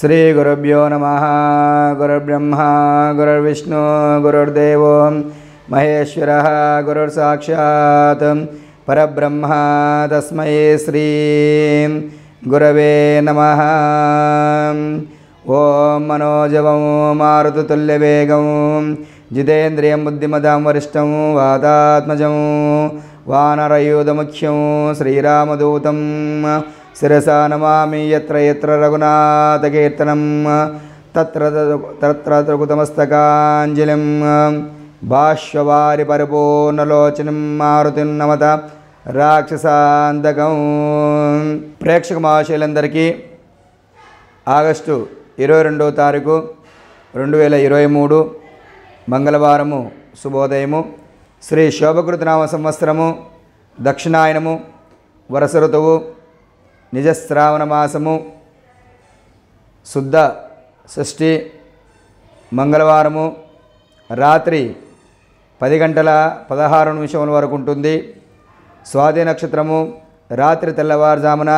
श्रीगुरुभ्यो नमः गुरुर्ब्रह्मा गुरुर्विष्णु गुरुर्देवो महेश्वरः गुरुर्साक्षात् परब्रह्म तस्मै श्रीं गुरवे नमः ॐ मनोजवं मारुततुल्यवेगं जितेन्द्रियं बुद्धिमदां वरिष्ठं वातात्मजं वानरयुदमुख्यं श्रीरामदूतं శిరసా నమామి ఎత్ర ఎత్ర రఘునాథకీర్తనం తత్ర తత్ర తృకుతమస్తకాంజలిం బాష్వారి పరిపూర్ణలోచనం మారుతిం నమత రాక్షసాంతకం ప్రేక్షక మహాశైలందరికీ ఆగస్టు ఇరవై రెండవ తారీఖు రెండు వేల ఇరవై మూడు మంగళవారము శుభోదయము శ్రీ శోభకృతనామ సంవత్సరము దక్షిణాయనము వరస ఋతువు నిజశ్రావణ మాసము శుద్ధ షష్ఠి మంగళవారము రాత్రి పది గంటల పదహారు నిమిషముల వరకు ఉంటుంది స్వాతి నక్షత్రము రాత్రి తెల్లవారుజామున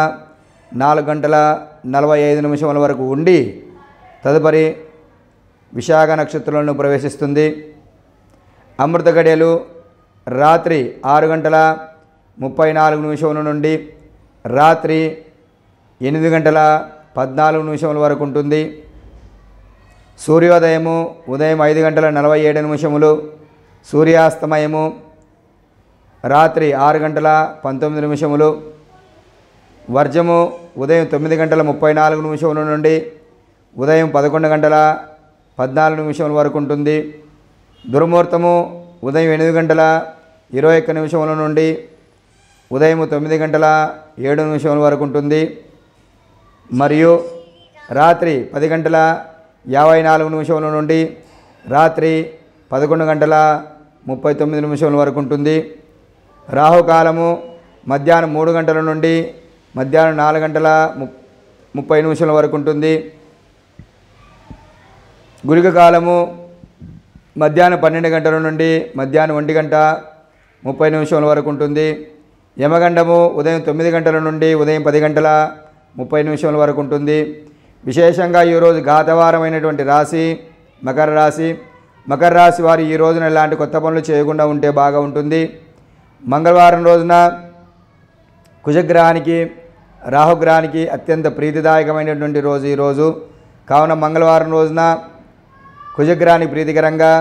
నాలుగు గంటల నలభై ఐదు నిమిషముల వరకు ఉండి తదుపరి విశాఖ నక్షత్రంలో ప్రవేశిస్తుంది అమృత గడియలు రాత్రి ఆరు గంటల ముప్పై నాలుగు నిమిషముల నుండి రాత్రి ఎనిమిది గంటల పద్నాలుగు నిమిషముల వరకు ఉంటుంది సూర్యోదయము ఉదయం ఐదు గంటల నలభై ఏడు నిమిషములు సూర్యాస్తమయము రాత్రి ఆరు గంటల పంతొమ్మిది నిమిషములు వర్జము ఉదయం తొమ్మిది గంటల ముప్పై నాలుగు నిమిషముల నుండి ఉదయం పదకొండు గంటల పద్నాలుగు నిమిషముల వరకు ఉంటుంది దుర్ముహూర్తము ఉదయం ఎనిమిది గంటల ఇరవై ఒక్క నిమిషముల నుండి ఉదయం తొమ్మిది గంటల ఏడు నిమిషముల వరకు ఉంటుంది మరియు రాత్రి పది గంటల యాభై నాలుగు నిమిషముల నుండి రాత్రి పదకొండు గంటల ముప్పై తొమ్మిది నిమిషముల వరకు ఉంటుంది రాహుకాలము మధ్యాహ్నం మూడు గంటల నుండి మధ్యాహ్నం నాలుగు గంటల ముప్పై నిమిషాల వరకు ఉంటుంది గురిక కాలము మధ్యాహ్నం పన్నెండు గంటల నుండి మధ్యాహ్నం ఒంటి గంట ముప్పై నిమిషముల వరకు ఉంటుంది యమగండము ఉదయం తొమ్మిది గంటల నుండి ఉదయం పది గంటల ముప్పై నిమిషముల వరకు ఉంటుంది విశేషంగా ఈరోజు ఘాతవారమైనటువంటి రాశి మకర రాశి మకర రాశి వారు ఈ రోజున ఇలాంటి కొత్త పనులు చేయకుండా ఉంటే బాగా ఉంటుంది మంగళవారం రోజున కుజగ్రహానికి రాహుగ్రహానికి అత్యంత ప్రీతిదాయకమైనటువంటి రోజు ఈరోజు కావున మంగళవారం రోజున కుజగ్రహానికి ప్రీతికరంగా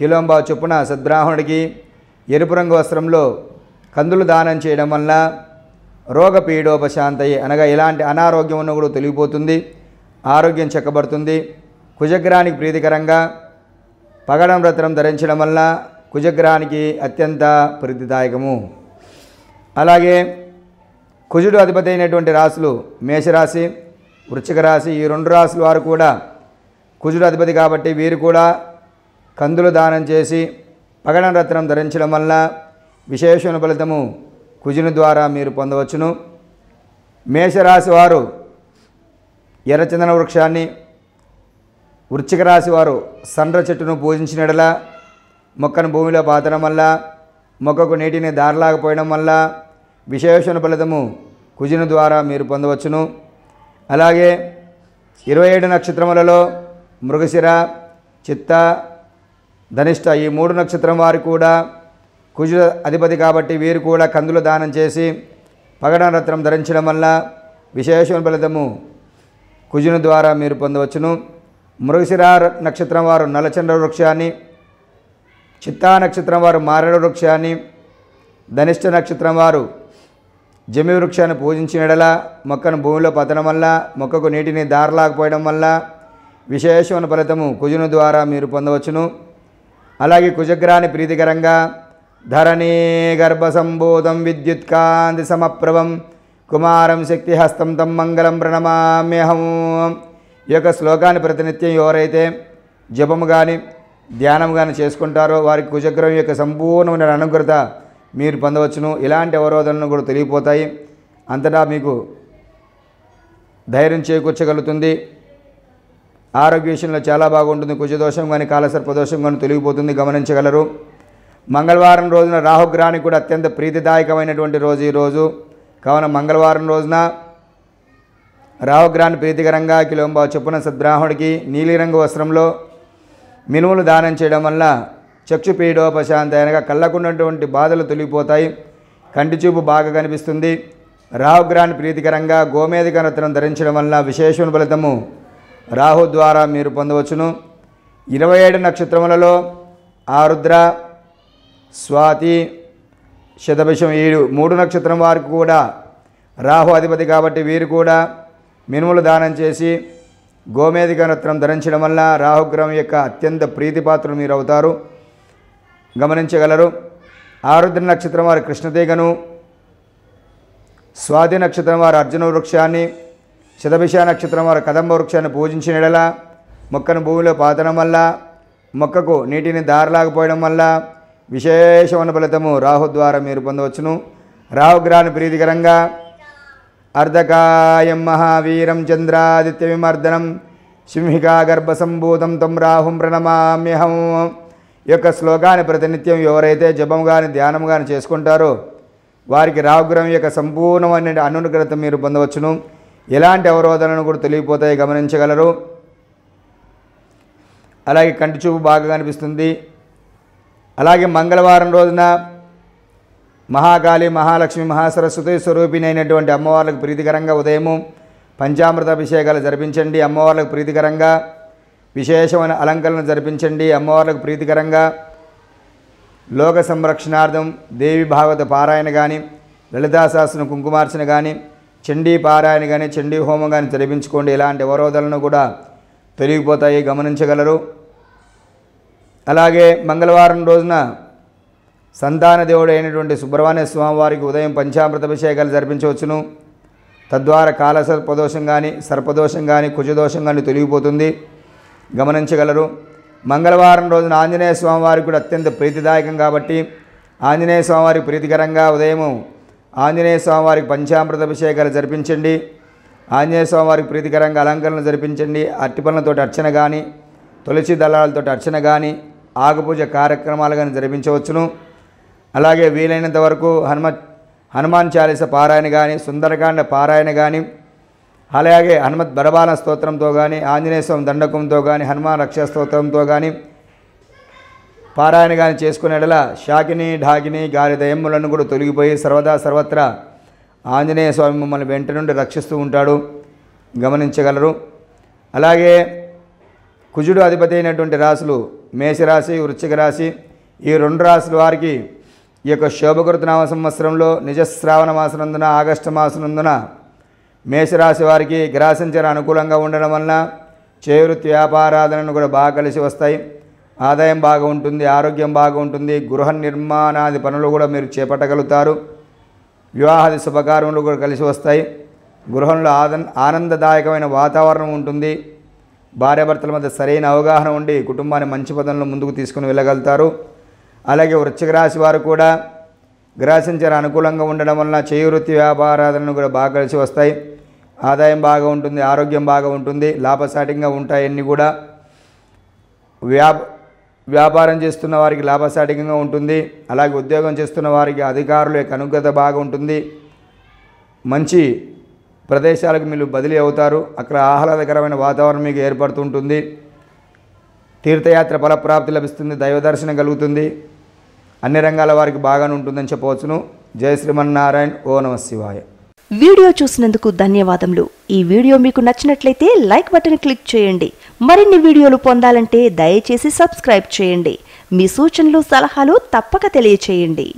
కిలోంబా చొప్పున సద్బ్రాహ్మణుడికి ఎరుపు రంగు వస్త్రంలో కందులు దానం చేయడం వల్ల రోగ పీడోపశాంతయ్యే అనగా ఎలాంటి అనారోగ్యం ఉన్న కూడా తొలగిపోతుంది ఆరోగ్యం చెక్కబడుతుంది కుజగ్రహానికి ప్రీతికరంగా పగడం రత్నం ధరించడం వల్ల కుజగ్రహానికి అత్యంత ప్రీతిదాయకము అలాగే కుజుడు అధిపతి అయినటువంటి రాశులు మేషరాశి వృచ్చిక రాశి ఈ రెండు రాశుల వారు కూడా కుజుడు అధిపతి కాబట్టి వీరు కూడా కందులు దానం చేసి పగడం రత్నం ధరించడం వల్ల విశేషణ ఫలితము కుజుని ద్వారా మీరు పొందవచ్చును మేషరాశి వారు ఎర్రచందన వృక్షాన్ని వృచ్చిక రాశి వారు సండ్ర చెట్టును పూజించినడలా మొక్కను భూమిలో పాతడం వల్ల మొక్కకు నీటిని దారలాగపోయడం వల్ల విశేషణ ఫలితము కుజుని ద్వారా మీరు పొందవచ్చును అలాగే ఇరవై ఏడు నక్షత్రములలో మృగశిర చిత్త ధనిష్ట ఈ మూడు నక్షత్రం వారు కూడా కుజుల అధిపతి కాబట్టి వీరు కూడా కందులు దానం చేసి రత్నం ధరించడం వల్ల విశేషమైన ఫలితము కుజుని ద్వారా మీరు పొందవచ్చును మృగశిర నక్షత్రం వారు నలచంద్ర వృక్షాన్ని చిత్తా నక్షత్రం వారు మారేడు వృక్షాన్ని ధనిష్ట నక్షత్రం వారు జమి వృక్షాన్ని పూజించినడల మొక్కను భూమిలో పతనం వల్ల మొక్కకు నీటిని దారలాకపోయడం వల్ల విశేషమైన ఫలితము కుజుని ద్వారా మీరు పొందవచ్చును అలాగే కుజగ్రాన్ని ప్రీతికరంగా ధరణీ గర్భసంభూతం విద్యుత్కాంతి సమప్రభం కుమారం శక్తిహస్తం తం మంగళం ప్రణమామ్యహం ఈ యొక్క శ్లోకాన్ని ప్రతినిత్యం ఎవరైతే జపము కానీ ధ్యానం కానీ చేసుకుంటారో వారికి కుజగ్రహం యొక్క సంపూర్ణమైన అనుగ్రత మీరు పొందవచ్చును ఇలాంటి అవరోధనలు కూడా తెలియపోతాయి అంతటా మీకు ధైర్యం చేకూర్చగలుగుతుంది ఆరోగ్య విషయంలో చాలా బాగుంటుంది కుజదోషం కానీ కాలసర్పదోషం కానీ తొలగిపోతుంది గమనించగలరు మంగళవారం రోజున రాహుగ్రహానికి కూడా అత్యంత ప్రీతిదాయకమైనటువంటి రోజు ఈరోజు కావున మంగళవారం రోజున రాహుగ్రహాన్ని ప్రీతికరంగా కిలోంబా చొప్పున సద్బ్రాహ్మణుడికి నీలిరంగు వస్త్రంలో మినుములు దానం చేయడం వల్ల చక్షు పీడోపశాంతి అనగా కళ్ళకున్నటువంటి బాధలు తొలిగిపోతాయి కంటి చూపు బాగా కనిపిస్తుంది రాహుగ్రహాన్ని ప్రీతికరంగా గోమేధిక రత్నం ధరించడం వల్ల విశేషణ ఫలితము రాహు ద్వారా మీరు పొందవచ్చును ఇరవై ఏడు నక్షత్రములలో ఆరుద్ర స్వాతి శతభిషం ఏడు మూడు నక్షత్రం వారికి కూడా రాహు అధిపతి కాబట్టి వీరు కూడా మినుములు దానం చేసి గోమేధిక నత్రం ధరించడం వల్ల రాహుగ్రహం యొక్క అత్యంత ప్రీతిపాత్రులు మీరు అవుతారు గమనించగలరు ఆరుద్ర నక్షత్రం వారి కృష్ణతీగను స్వాతి నక్షత్రం వారు అర్జున వృక్షాన్ని శతభిష నక్షత్రం వారు కదంబ వృక్షాన్ని పూజించిన మొక్కను భూమిలో పాతడం వల్ల మొక్కకు నీటిని దారలాగపోయడం వల్ల విశేషమైన ఫలితము రాహు ద్వారా మీరు పొందవచ్చును రాహుగ్రహాన్ని ప్రీతికరంగా అర్ధకాయం మహావీరం చంద్రాదిత్య విమర్దనం సింహికా గర్భసంభూతం తం రాహుం ప్రణమామ్యహం యొక్క శ్లోకాన్ని ప్రతినిత్యం ఎవరైతే జపం కాని ధ్యానం కానీ చేసుకుంటారో వారికి రాహుగ్రహం యొక్క సంపూర్ణమైన అనుగ్రహత మీరు పొందవచ్చును ఎలాంటి అవరోధనను కూడా తెలియపోతాయి గమనించగలరు అలాగే కంటి చూపు బాగా కనిపిస్తుంది అలాగే మంగళవారం రోజున మహాకాళి మహాలక్ష్మి మహాసరస్వతి స్వరూపిణి అయినటువంటి అమ్మవార్లకు ప్రీతికరంగా ఉదయము పంచామృత అభిషేకాలు జరిపించండి అమ్మవార్లకు ప్రీతికరంగా విశేషమైన అలంకరణ జరిపించండి అమ్మవార్లకు ప్రీతికరంగా లోక సంరక్షణార్థం దేవి భాగవత పారాయణ కానీ లలితాశాస్త్రం కుంకుమార్చన కానీ చండీ పారాయణ కానీ చండీ హోమం కానీ జరిపించుకోండి ఇలాంటి అవరోధాలను కూడా తొలగిపోతాయి గమనించగలరు అలాగే మంగళవారం రోజున సంతాన దేవుడు అయినటువంటి సుబ్రహ్మణ్య స్వామివారికి ఉదయం పంచామృత అభిషేకాలు జరిపించవచ్చును తద్వారా కాల సర్పదోషం కానీ సర్పదోషం కానీ కుజదోషం కానీ తొలగిపోతుంది గమనించగలరు మంగళవారం రోజున ఆంజనేయ స్వామివారికి కూడా అత్యంత ప్రీతిదాయకం కాబట్టి ఆంజనేయ స్వామివారికి ప్రీతికరంగా ఉదయం ఆంజనేయ స్వామివారికి పంచామృత అభిషేకాలు జరిపించండి ఆంజనేయ స్వామివారికి ప్రీతికరంగా అలంకరణలు జరిపించండి అరటిపళ్ళతోటి అర్చన కానీ తులసి దళాలతోటి అర్చన కానీ ఆగపూజ కార్యక్రమాలు కానీ జరిపించవచ్చును అలాగే వీలైనంత వరకు హనుమ హనుమాన్ చాలీస పారాయణ కానీ సుందరకాండ పారాయణ కానీ అలాగే హనుమత్ బరబాల స్తోత్రంతో కానీ ఆంజనేయ స్వామి దండకంతో కానీ హనుమాన్ రక్ష స్తోత్రంతో కానీ పారాయణ కానీ చేసుకునేలా షాకిని ఢాకిని గారి దయమ్ములను కూడా తొలగిపోయి సర్వదా సర్వత్రా ఆంజనేయ స్వామి మమ్మల్ని వెంట నుండి రక్షిస్తూ ఉంటాడు గమనించగలరు అలాగే కుజుడు అధిపతి అయినటువంటి రాసులు మేషరాశి వృశ్చిక రాశి ఈ రెండు రాశుల వారికి ఈ యొక్క నామ సంవత్సరంలో నిజశ్రావణ మాసనందున ఆగస్టు మాసనందున మేషరాశి వారికి గ్రాసించర అనుకూలంగా ఉండడం వలన చేవృత్తి వ్యాపారాధనను కూడా బాగా కలిసి వస్తాయి ఆదాయం బాగా ఉంటుంది ఆరోగ్యం బాగా ఉంటుంది గృహ నిర్మాణాది పనులు కూడా మీరు చేపట్టగలుగుతారు వివాహాది శుభకార్యములు కూడా కలిసి వస్తాయి గృహంలో ఆనందదాయకమైన వాతావరణం ఉంటుంది భార్యాభర్తల మధ్య సరైన అవగాహన ఉండి కుటుంబాన్ని మంచి పదంలో ముందుకు తీసుకుని వెళ్ళగలుగుతారు అలాగే వృశ్చిక రాశి వారు కూడా గ్రాసించారు అనుకూలంగా ఉండడం వలన చేయి వృత్తి వ్యాపారాలను కూడా బాగా కలిసి వస్తాయి ఆదాయం బాగా ఉంటుంది ఆరోగ్యం బాగా ఉంటుంది లాభసాటిగా ఉంటాయన్నీ కూడా వ్యాప వ్యాపారం చేస్తున్న వారికి లాభసాటికంగా ఉంటుంది అలాగే ఉద్యోగం చేస్తున్న వారికి అధికారుల యొక్క అనుగ్రత బాగా ఉంటుంది మంచి ప్రదేశాలకు మీరు బదిలీ అవుతారు అక్కడ ఆహ్లాదకరమైన వాతావరణం మీకు ఏర్పడుతుంటుంది తీర్థయాత్ర ఫలప్రాప్తి లభిస్తుంది దైవ దర్శనం కలుగుతుంది అన్ని రంగాల వారికి బాగానే ఉంటుందని చెప్పవచ్చును జయ శ్రీమన్నారాయణ ఓ నమ శివాయ వీడియో చూసినందుకు ధన్యవాదములు ఈ వీడియో మీకు నచ్చినట్లయితే లైక్ బటన్ క్లిక్ చేయండి మరిన్ని వీడియోలు పొందాలంటే దయచేసి సబ్స్క్రైబ్ చేయండి మీ సూచనలు సలహాలు తప్పక తెలియచేయండి